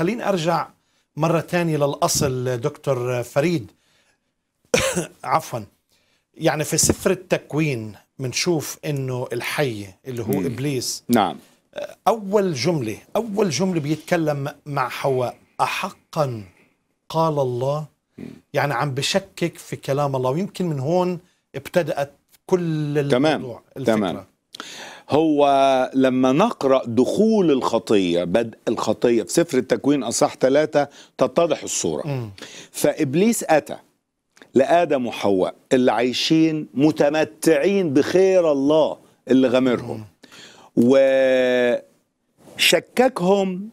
خليني ارجع مره ثانيه للاصل دكتور فريد عفوا يعني في سفر التكوين بنشوف انه الحي اللي هو مم. ابليس نعم اول جمله اول جمله بيتكلم مع حواء احقا قال الله يعني عم بشكك في كلام الله ويمكن من هون ابتدات كل الموضوع تمام الفكرة. تمام هو لما نقرأ دخول الخطية بدء الخطية في سفر التكوين أصح ثلاثة تتضح الصورة مم. فإبليس أتى لآدم وحواء اللي عايشين متمتعين بخير الله اللي غامرهم وشككهم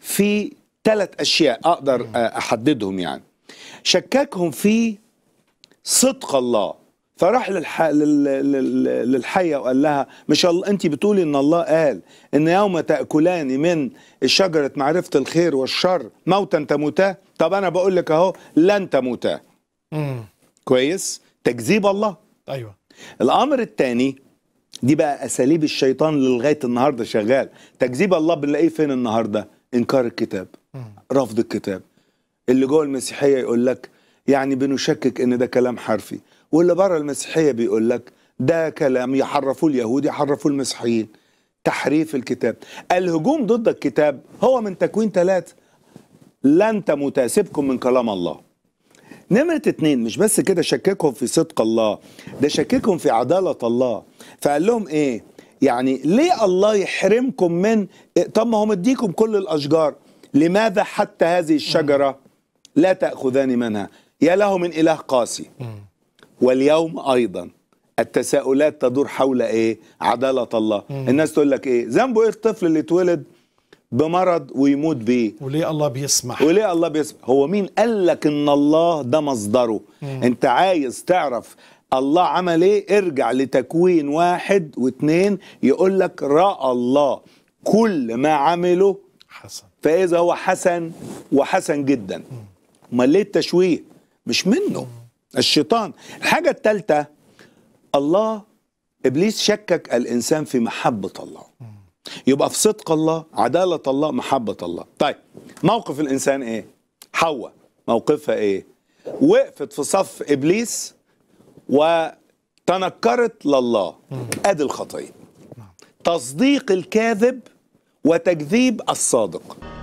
في ثلاث أشياء أقدر أحددهم يعني شككهم في صدق الله فراح للح... لل... للحية وقال لها مش الله انت بتقولي ان الله قال ان يوم تأكلان من شجرة معرفة الخير والشر موتا تموتا طب انا بقول لك اهو لن تموتا كويس تكذيب الله ايوه الامر الثاني دي بقى اساليب الشيطان لغايه النهارده شغال تكذيب الله بنلاقيه فين النهارده انكار الكتاب رفض الكتاب اللي جوه المسيحيه يقول لك يعني بنشكك ان ده كلام حرفي واللي بره المسيحيه بيقول لك ده كلام يحرفوه اليهود يحرفوه المسيحيين تحريف الكتاب الهجوم ضد الكتاب هو من تكوين ثلاثة لن تموتا سيبكم من كلام الله نمرة اتنين مش بس كده شككهم في صدق الله ده شككهم في عدالة الله فقال لهم ايه يعني ليه الله يحرمكم من طب ما هو مديكم كل الأشجار لماذا حتى هذه الشجرة لا تأخذان منها يا له من إله قاسي واليوم أيضا التساؤلات تدور حول إيه عدالة الله مم. الناس تقول لك إيه ذنبه إيه الطفل اللي اتولد بمرض ويموت بيه وليه الله بيسمح وليه الله بيسمح هو مين قال لك ان الله ده مصدره مم. انت عايز تعرف الله عمل ايه ارجع لتكوين واحد واثنين يقول لك راى الله كل ما عمله حسن فاذا هو حسن وحسن جدا امال ليه التشويه مش منه الشيطان الحاجة التالتة الله إبليس شكك الإنسان في محبة الله يبقى في صدق الله عدالة الله محبة الله طيب موقف الإنسان إيه حواء موقفها إيه وقفت في صف إبليس وتنكرت لله أدي الخطية تصديق الكاذب وتكذيب الصادق